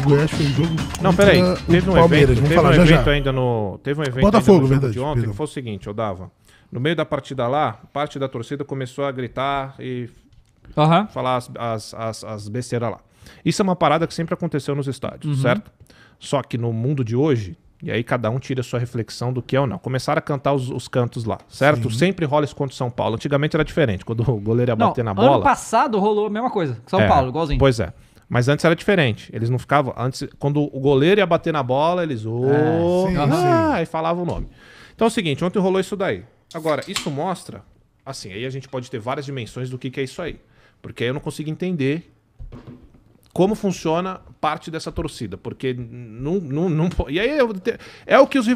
o Goiás fez jogo. Não, peraí. Teve um Palmeiras. evento, Vamos teve falar, um já, evento já. ainda no. Teve um evento Botafogo, ainda no de ontem que foi o seguinte, eu dava. No meio da partida lá, parte da torcida começou a gritar e uhum. falar as, as, as, as besteiras lá. Isso é uma parada que sempre aconteceu nos estádios, uhum. certo? Só que no mundo de hoje, e aí cada um tira a sua reflexão do que é ou não. Começaram a cantar os, os cantos lá, certo? Sim. Sempre rola isso contra o São Paulo. Antigamente era diferente, quando o goleiro ia bater não, na bola. Ano passado rolou a mesma coisa, São é, Paulo, igualzinho. Pois é. Mas antes era diferente. Eles não ficavam. Antes, quando o goleiro ia bater na bola, eles. Oh, é, sim, ah, sim. e falava o nome. Então é o seguinte: ontem rolou isso daí. Agora, isso mostra. Assim, aí a gente pode ter várias dimensões do que, que é isso aí. Porque aí eu não consigo entender como funciona parte dessa torcida. Porque não. não, não e aí é o que os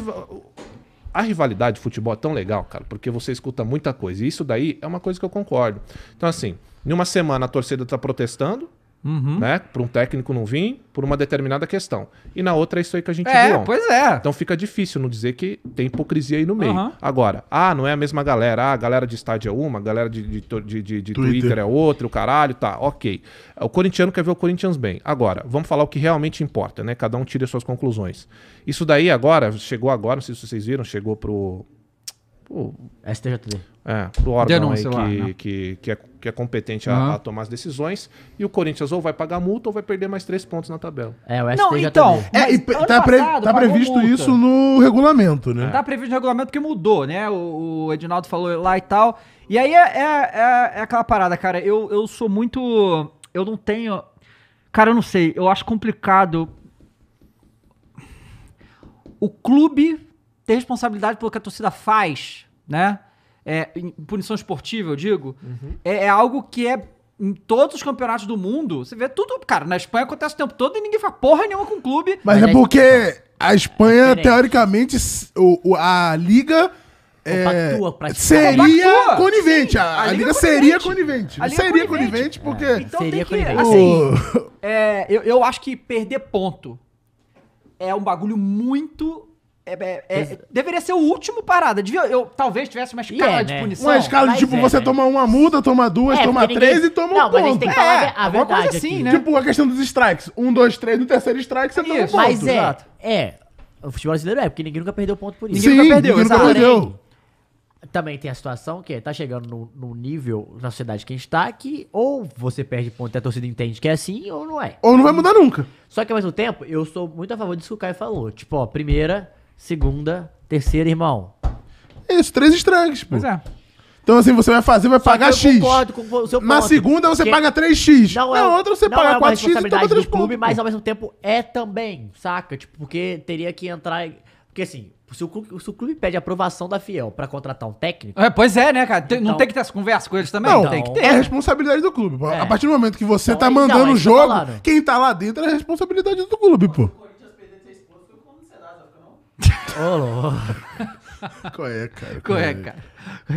A rivalidade de futebol é tão legal, cara, porque você escuta muita coisa. E isso daí é uma coisa que eu concordo. Então, assim, em uma semana a torcida tá protestando, Uhum. Né? Para um técnico não vir, por uma determinada questão. E na outra é isso aí que a gente é, viu. Pois é. Então fica difícil não dizer que tem hipocrisia aí no meio. Uhum. Agora, ah, não é a mesma galera. Ah, a galera de estádio é uma, a galera de, de, de, de, de Twitter. Twitter. é outra, o caralho, tá, ok. O corintiano quer ver o Corinthians bem. Agora, vamos falar o que realmente importa, né? Cada um tira suas conclusões. Isso daí agora, chegou agora, não sei se vocês viram, chegou pro, o STJD. É, pro órgão Denúncia aí lá, que, né? que, que, é, que é competente uhum. a, a, tomar as decisões. E o Corinthians ou vai pagar multa ou vai perder mais três pontos na tabela. É, o STJD. Não, então, é, e, tá, pre, tá previsto multa. isso no regulamento, né? É. Tá previsto no regulamento porque mudou, né? O, o Edinaldo falou lá e tal. E aí é, é, é, é aquela parada, cara. Eu, eu sou muito. Eu não tenho. Cara, eu não sei. Eu acho complicado. O clube ter responsabilidade pelo que a torcida faz, né? É, punição esportiva, eu digo, uhum. é, é, algo que é em todos os campeonatos do mundo. Você vê tudo, cara, na Espanha acontece o tempo todo e ninguém faz porra nenhuma com o clube. Mas, Mas é, é porque a Espanha, é teoricamente, o, o, a liga. É, Compactua, seria Compactua. conivente. Sim, a, a, liga, liga é seria conivente. A liga seria conivente, conivente porque. Então seria tem que. Assim, eu, eu acho que perder ponto é um bagulho muito é, é, é, é, deveria ser o último parada. Devia, eu talvez tivesse uma escala yeah, é, de né? punição. Uma escala de tipo, você né? toma uma muda toma duas, toma ninguém... três e toma não, um ponto. Não, mas a gente tem que falar a verdade coisa assim, né? Tipo, a questão dos strikes. Um, dois, três, no terceiro strike você toma um ponto. Mas é, exato. é, o futebol brasileiro é, porque ninguém nunca perdeu ponto por isso. Ninguém Sim, nunca perdeu, ninguém nunca perdeu. Também tem a situação que tá chegando no, no, nível na sociedade que a gente tá que ou você perde ponto e a torcida entende que é assim, ou não é. Ou não vai mudar nunca. Só que ao mesmo tempo, eu sou muito a favor disso que o Caio falou. Tipo, ó, primeira, segunda, terceira, irmão. É isso, três estranhos, pô. Pois é. Então, assim, você vai fazer, vai Só pagar eu X. Concordo com o seu ponto. Na segunda, você paga 3x. Não é, Na outra, você não paga é uma 4x e toma 3 do clube, pontos, mas ao mesmo tempo é também, saca? Tipo, porque teria que entrar. Porque assim, se o clube, se o clube pede aprovação da Fiel pra contratar um técnico. É, pois é, né, cara? Tem- Então- não tem que ter essa conversa com eles também? Não, tem que ter. É né? a responsabilidade do clube. É. A partir do momento que você Então, tá então, mandando é o jogo, quem tá lá dentro é a responsabilidade do clube, pô. Ô, Qual é, cara? É, Qual é, cara?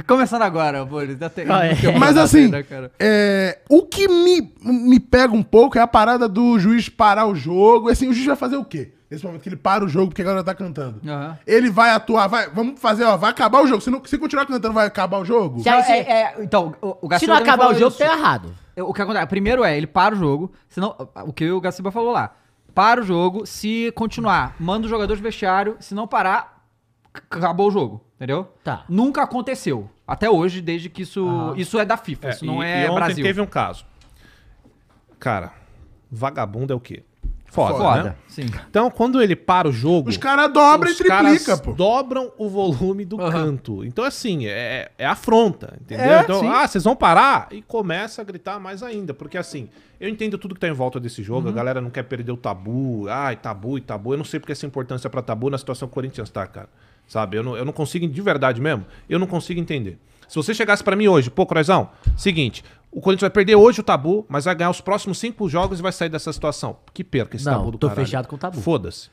Começando agora, Boris. Já tem- é. Mas assim, né, é, o que me, me pega um pouco é a parada do juiz parar o jogo. Assim, o juiz vai fazer o quê? Nesse momento que ele para o jogo porque a galera tá cantando. Ele vai atuar, vai, vamos fazer, ó, vai acabar o jogo. Se, não, se continuar cantando, vai acabar o jogo? Então, assim, é- é, então, o, o Se não acabar o jogo, isso. tá errado. O que acontece? Primeiro é, ele para o jogo, senão. O que o Gaciba falou lá para o jogo. Se continuar, manda o jogador de vestiário. Se não parar, acabou o jogo. Entendeu? Tá. Nunca aconteceu. Até hoje, desde que isso. Ah. Isso é da FIFA, é, isso não e, é e ontem Brasil. teve um caso. Cara, vagabundo é o quê? Foda. Foda. Né? né? Sim. Então, quando ele para o jogo. Os caras dobram e triplica, pô. dobram o volume do uhum. canto. Então, assim, é, é afronta, entendeu? É, então, sim. ah, vocês vão parar e começa a gritar mais ainda. Porque, assim, eu entendo tudo que tá em volta desse jogo. Uhum. A galera não quer perder o tabu. Ah, tabu e tabu. Eu não sei porque essa importância para tabu na situação que o Corinthians tá, cara. Sabe? Eu não, eu não consigo, de verdade mesmo, eu não consigo entender. Se você chegasse para mim hoje, pô, Croizão, seguinte, o Corinthians vai perder hoje o tabu, mas vai ganhar os próximos cinco jogos e vai sair dessa situação. Que perca esse não, tabu do tô caralho. Tô fechado com o tabu. Foda-se.